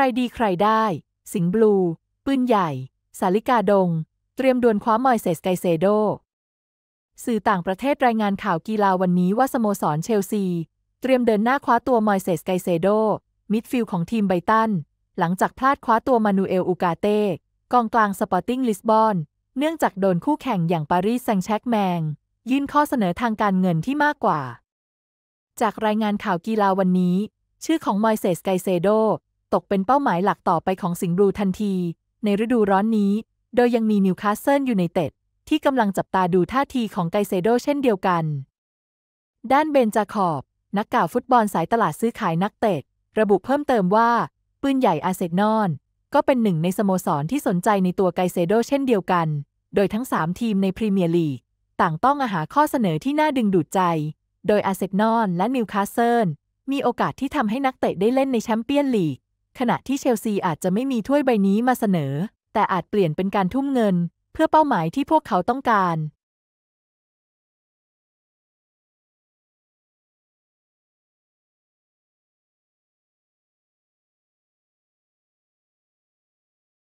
ใครดีใครได้ สิงห์บลู ปืนใหญ่ สาลิกาดง เตรียมดวลคว้ามอยเซสไกเซโดสื่อต่างประเทศรายงานข่าวกีฬาวันนี้ว่าสโมสรเชลซี เตรียมเดินหน้าคว้าตัวมอยเซสไกเซโดมิดฟิลด์ของทีมไบตัน หลังจากพลาดคว้าตัวมานูเอลอูกาเต้ กองกลางสปอร์ติ้งลิสบอน เนื่องจากโดนคู่แข่งอย่างปารีสแซงแชกแมง ยื่นข้อเสนอทางการเงินที่มากกว่า จากรายงานข่าวกีฬาวันนี้ ชื่อของมอยเซสไกเซโดตกเป็นเป้าหมายหลักต่อไปของสิงห์บลูทันที ในฤดูร้อนนี้ โดยยังมีนิวคาสเซิลยูไนเต็ด ที่กำลังจับตาดูท่าทีของไกเซโดเช่นเดียวกัน ด้านเบนจาขอบนักก่าวฟุตบอลสายตลาดซื้อขายนักเตะระบุเพิ่มเติมว่า ปืนใหญ่อาเซนอนก็เป็นหนึ่งในสโมสรที่สนใจในตัวไกเซโดเช่นเดียวกัน โดยทั้ง3ทีมในพรีเมียร์ลีกต่างต้องอาหาข้อเสนอที่น่าดึงดูดใจ โดยอาเซนอนและนิวคาสเซิลมีโอกาสที่ทำให้นักเตะได้เล่นในแชมเปี้ยนลีกขณะที่เชลซีอาจจะไม่มีถ้วยใบนี้มาเสนอ แต่อาจเปลี่ยนเป็นการทุ่มเงิน เพื่อเป้าหมายที่พวกเขาต้องการ